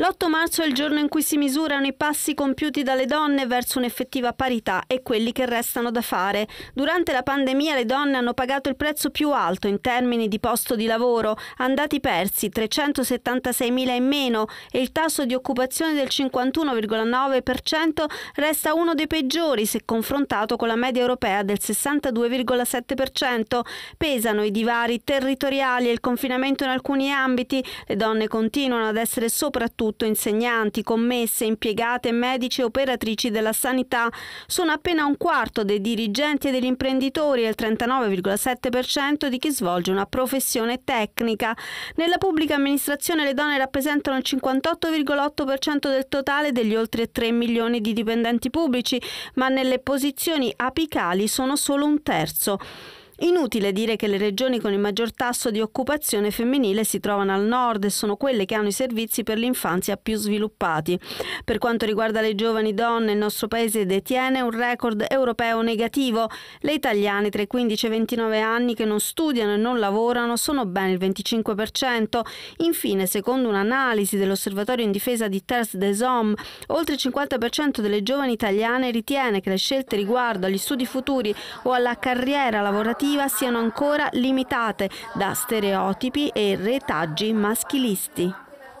L'8 marzo è il giorno in cui si misurano i passi compiuti dalle donne verso un'effettiva parità e quelli che restano da fare. Durante la pandemia le donne hanno pagato il prezzo più alto in termini di posto di lavoro, andati persi 376.000 in meno e il tasso di occupazione del 51,9% resta uno dei peggiori se confrontato con la media europea del 62,7%. Pesano i divari territoriali e il confinamento in alcuni ambiti, le donne continuano ad essere soprattutto tutto insegnanti, commesse, impiegate, medici e operatrici della sanità, sono appena un quarto dei dirigenti e degli imprenditori e il 39,7% di chi svolge una professione tecnica. Nella pubblica amministrazione le donne rappresentano il 58,8% del totale degli oltre 3 milioni di dipendenti pubblici, ma nelle posizioni apicali sono solo un terzo. Inutile dire che le regioni con il maggior tasso di occupazione femminile si trovano al nord e sono quelle che hanno i servizi per l'infanzia più sviluppati. Per quanto riguarda le giovani donne, il nostro paese detiene un record europeo negativo. Le italiane tra i 15 e i 29 anni che non studiano e non lavorano sono ben il 25%. Infine, secondo un'analisi dell'Osservatorio in difesa di Terz des Hommes, oltre il 50% delle giovani italiane ritiene che le scelte riguardo agli studi futuri o alla carriera lavorativa educativa siano ancora limitate da stereotipi e retaggi maschilisti.